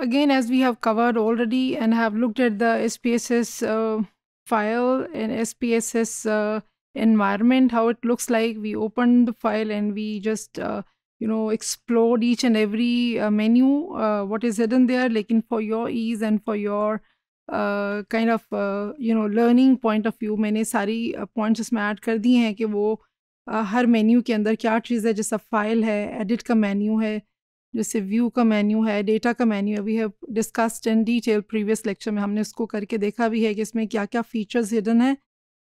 Again, as we have covered already and have looked at the SPSS uh, file and SPSS uh, environment, how it looks like, we opened the file and we just uh, you know explored each and every uh, menu, uh, what is hidden there, like in for your ease and for your uh, kind of you know learning point of view. मैंने सारी points इसमें add कर दी हैं कि वो हर menu के अंदर क्या चीज़ है file फाइल है एडिट का menu. है जैसे व्यू का मेन्यू है डेटा का मेन्यू है we have discussed in detail previous lecture में हमने उसको करके देखा भी है कि इसमें क्या क्या फीचर्स हिडन है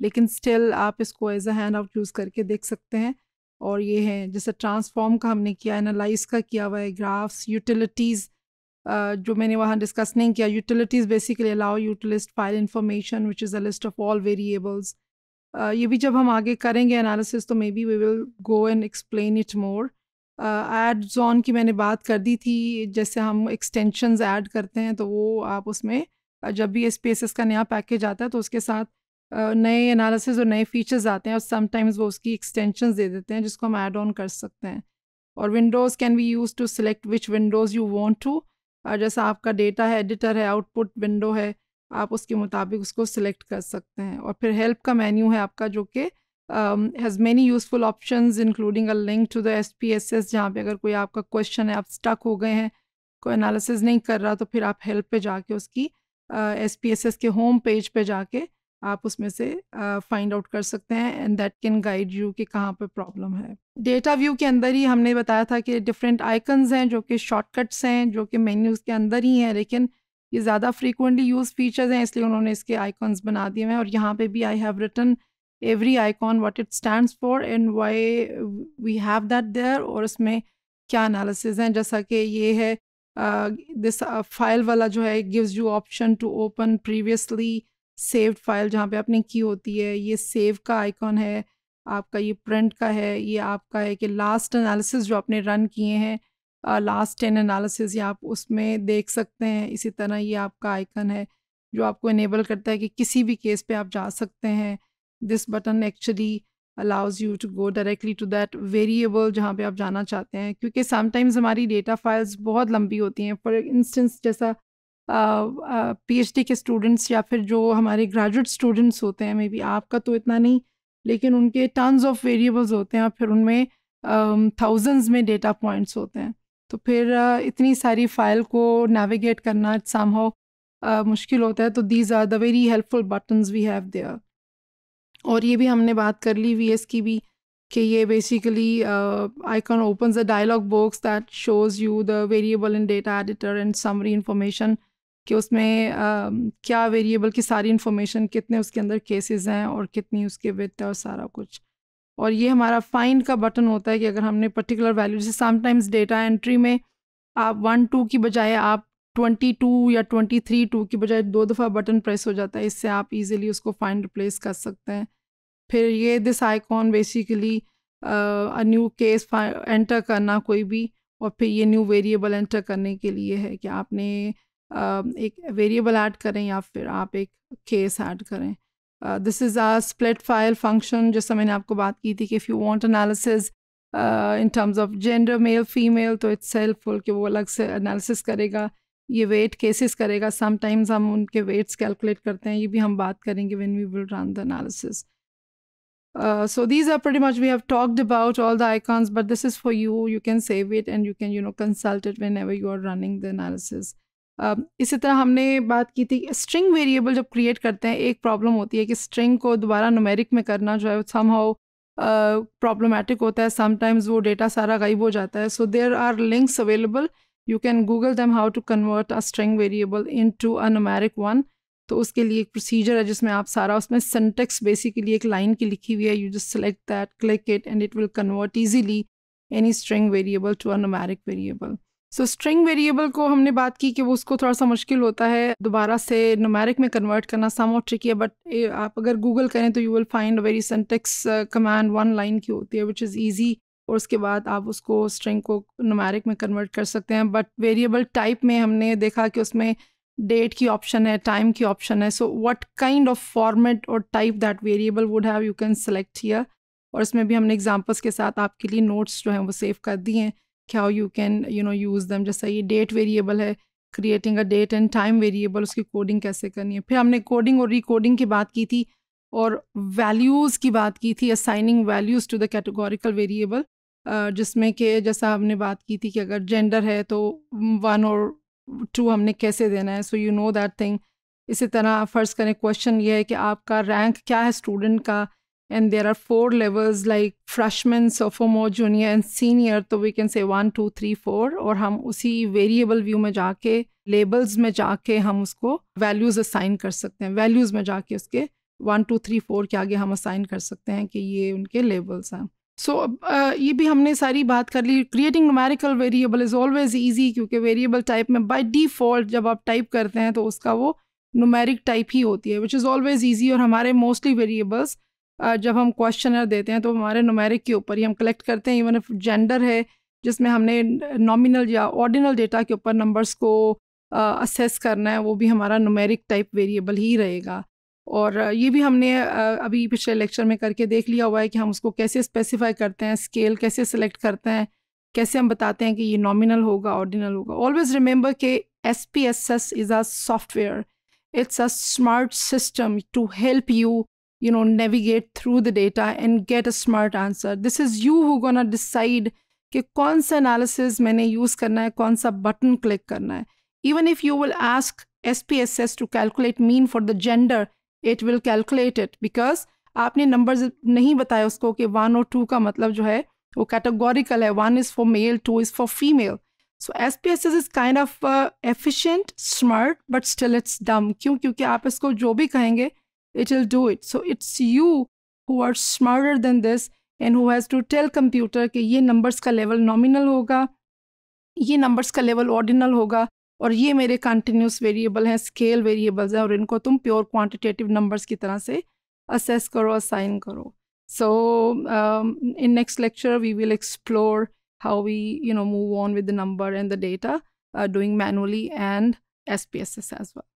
लेकिन स्टिल आप इसको as a handout use करके देख सकते हैं और ये है जैसे ट्रांसफॉर्म का हमने किया एनालाइज का किया हुआ है ग्राफ्स यूटिलिटीज़ जो मैंने वहाँ डिस्कस नहीं किया utilities basically allow you to list file information which is a list of all variables ये भी जब हम आगे करेंगे एनालिसिस तो maybe we will go and explain it more aids uh, on की मैंने बात कर दी थी जैसे हम एक्सटेंशन ऐड करते हैं तो वो आप उसमें जब भी स्पेसिस का नया पैकेज आता है तो उसके साथ नए एनालिसिस और नए फीचर्स आते हैं और समटाइम्स वो उसकी एक्सटेंशन दे देते हैं जिसको हम ऐड ऑन कर सकते हैं और windows can be use to select which windows you want to जैसा आपका डेटा है एडिटर है आउटपुट विंडो है आप उसके मुताबिक उसको सिलेक्ट कर सकते हैं और फिर हेल्प का मेन्यू है आपका जो कि um, has many useful options including a link to the SPSS जहाँ पे अगर कोई आपका question है आप stuck हो गए हैं कोई analysis नहीं कर रहा तो फिर आप help पे जाके उसकी एस पी एस एस के होम पेज पे जाके आप उसमें से फाइंड uh, आउट कर सकते हैं and that can guide you कि कहाँ पे प्रॉब्लम है डेटा व्यू के अंदर ही हमने बताया था कि डिफरेंट आइकन्स हैं जो कि शॉर्टकट्स हैं जो कि मेन्यूज़ के अंदर ही हैं लेकिन ये ज़्यादा फ्रीकुंटली यूज फीचर्स हैं इसलिए उन्होंने इसके आइकन्स बना दिए हैं और यहाँ पे भी I have written every icon what it stand for and why we have that there और उसमें क्या अनालिसिस हैं जैसा कि ये है दिस uh, फाइल uh, वाला जो है gives you option to open previously saved file जहाँ पे आपने की होती है ये सेव का आइकॉन है आपका ये प्रिंट का है ये आपका है कि लास्ट एनालिसिस जो आपने रन किए हैं लास्ट टेन एनालिसिस ये आप उसमें देख सकते हैं इसी तरह ये आपका आइकन है जो आपको इनेबल करता है कि किसी भी केस पे आप जा सकते हैं this button actually allows you to go directly to that variable जहाँ पे आप जाना चाहते हैं क्योंकि sometimes हमारी data files बहुत लंबी होती हैं for instance जैसा पी एच डी के स्टूडेंट्स या फिर जो हमारे ग्रेजुएट स्टूडेंट्स होते हैं मे बी आपका तो इतना नहीं लेकिन उनके टर्नस ऑफ वेरिएबल्स होते हैं और फिर उनमें थाउजेंड्स में डेटा पॉइंट्स होते हैं तो फिर uh, इतनी सारी फाइल को नेविगेट करना इट्स साम हाउ मुश्किल होता है तो these are the very helpful buttons we have there और ये भी हमने बात कर ली वी की भी कि ये basically can opens the dialog box that shows you the variable in data editor and summary information कि उसमें uh, क्या वेरिएबल की सारी इन्फॉर्मेशन कितने उसके अंदर केसेस हैं और कितनी उसके विथ है और सारा कुछ और ये हमारा फाइंड का बटन होता है कि अगर हमने पर्टिकुलर वैल्यू जैसे समटाइम्स डेटा एंट्री में आप वन टू की बजाय आप ट्वेंटी टू या ट्वेंटी थ्री टू की बजाय दो दफ़ा बटन प्रेस हो जाता है इससे आप इजीली उसको फाइंड रिप्लेस कर सकते हैं फिर ये this icon basically new case enter करना कोई भी और फिर ये न्यू वेरिएबल एंटर करने के लिए है कि आपने uh, एक वेरिएबल ऐड करें या फिर आप एक केस ऐड करें this is a split file function जैसा मैंने आपको बात की थी कि if you want analysis in terms of gender male female तो इट्स हेल्पफुल कि वो अलग से एनालिसिस करेगा ये वेट केसेस करेगा समटाइम्स हम उनके वेट्स कैलकुलेट करते हैं ये भी हम बात करेंगे when we will run the analysis so these are pretty much we have talked about all the icons but this is for you you can save it and you can you know consult it when you are running the analysis uh, इसी तरह हमने बात की थी string variable जब create करते हैं एक प्रॉब्लम होती है कि स्ट्रिंग को दोबारा नुमेरिक में करना जो है सम हाउ प्रॉब्लमेटिक होता है समटाइम्स वो डेटा सारा गायब हो जाता है so there are links available you can Google them how to convert a string variable into a numeric one तो उसके लिए एक प्रोसीजर है जिसमें आप सारा उसमें सेंटेक्स बेसिकली एक लाइन की लिखी हुई है you just select that click it and it will convert easily any string variable to a numeric variable so string variable को हमने बात की कि वो उसको थोड़ा सा मुश्किल होता है दोबारा से नोमैरिक में कन्वर्ट करना सम और ट्रिकी है बट आप अगर गूगल करें तो you will find very syntax command one line की होती है विच इज़ ईजी और उसके बाद आप उसको स्ट्रिंग को नुमैरिक में कन्वर्ट कर सकते हैं बट वेरिएबल टाइप में हमने देखा कि उसमें डेट की ऑप्शन है टाइम की ऑप्शन है so what kind of format और type that variable would have you can select here और इसमें भी हमने एग्जाम्पल्स के साथ आपके लिए नोट्स जो हैं वो सेव कर दिए हैं कि how you can you know use them जैसा ये डेट वेरिएबल है creating a date and time variable उसकी कोडिंग कैसे करनी है फिर हमने कोडिंग और रिकोडिंग की बात की थी और वैल्यूज़ की बात की थी assigning values to the categorical variable जिसमें कि जैसा हमने बात की थी कि अगर जेंडर है तो वन और टू हमने कैसे देना है so you know that thing इसी तरह फ़र्ज़ करें क्वेश्चन ये है कि आपका रैंक क्या है स्टूडेंट का and there are four levels like freshman sophomore junior and senior तो we can say one two three four और हम उसी वेरिएबल व्यू में जाके लेबल्स में जाके हम उसको वैल्यूज़ असाइन कर सकते हैं वैल्यूज़ में जाके उसके वन टू थ्री फोर के आगे हम असाइन कर सकते हैं कि ये उनके लेबल्स हैं सो so, uh, ये भी हमने सारी बात कर ली creating numerical variable is always easy क्योंकि वेरिएबल टाइप में बाई डिफ़ॉल्ट जब आप टाइप करते हैं तो उसका वो नोमेरिक टाइप ही होती है विच इज़ ऑलवेज ईजी और हमारे मोस्टली वेरिएबल्स uh, जब हम क्वेश्चनर देते हैं तो हमारे नोमेरिक के ऊपर ही हम कलेक्ट करते हैं इवन इफ जेंडर है जिसमें हमने नॉमिनल या ऑर्डिनल डेटा के ऊपर नंबर्स को असेस uh, करना है वो भी हमारा नोमेरिक टाइप वेरिएबल ही रहेगा और ये भी हमने अभी पिछले लेक्चर में करके देख लिया हुआ है कि हम उसको कैसे स्पेसिफाई करते हैं स्केल कैसे सेलेक्ट करते हैं कैसे हम बताते हैं कि ये नॉमिनल होगा ऑर्डिनल होगा ऑलवेज रिमेंबर के S P S S is a software it's a smart system to help you know navigate through the data and get a smart answer this is you you who gonna decide कि कौन सा analysis मैंने use करना है कौन सा button click करना है even if you will ask S P S S to calculate mean for the gender it will calculate it because आपने नंबर नहीं बताया उसको कि वन और टू का मतलब जो है वो कैटेगोरिकल है one is for male two is for female so S P S S is kind of efficient smart but still it's dumb क्यों क्योंकि आप इसको जो भी कहेंगे it will do it so it's you who are smarter than this and who has to tell computer कि ये numbers का लेवल नॉमिनल होगा ये नंबर्स का लेवल ऑर्डिनल होगा और ये मेरे कंटिन्यूस वेरिएबल हैं स्केल वेरिएबल्स हैं और इनको तुम प्योर क्वांटिटेटिव नंबर्स की तरह से असेस करो असाइन करो so in next lecture we will explore how we you know move on with the number and the data doing manually and S P S S as well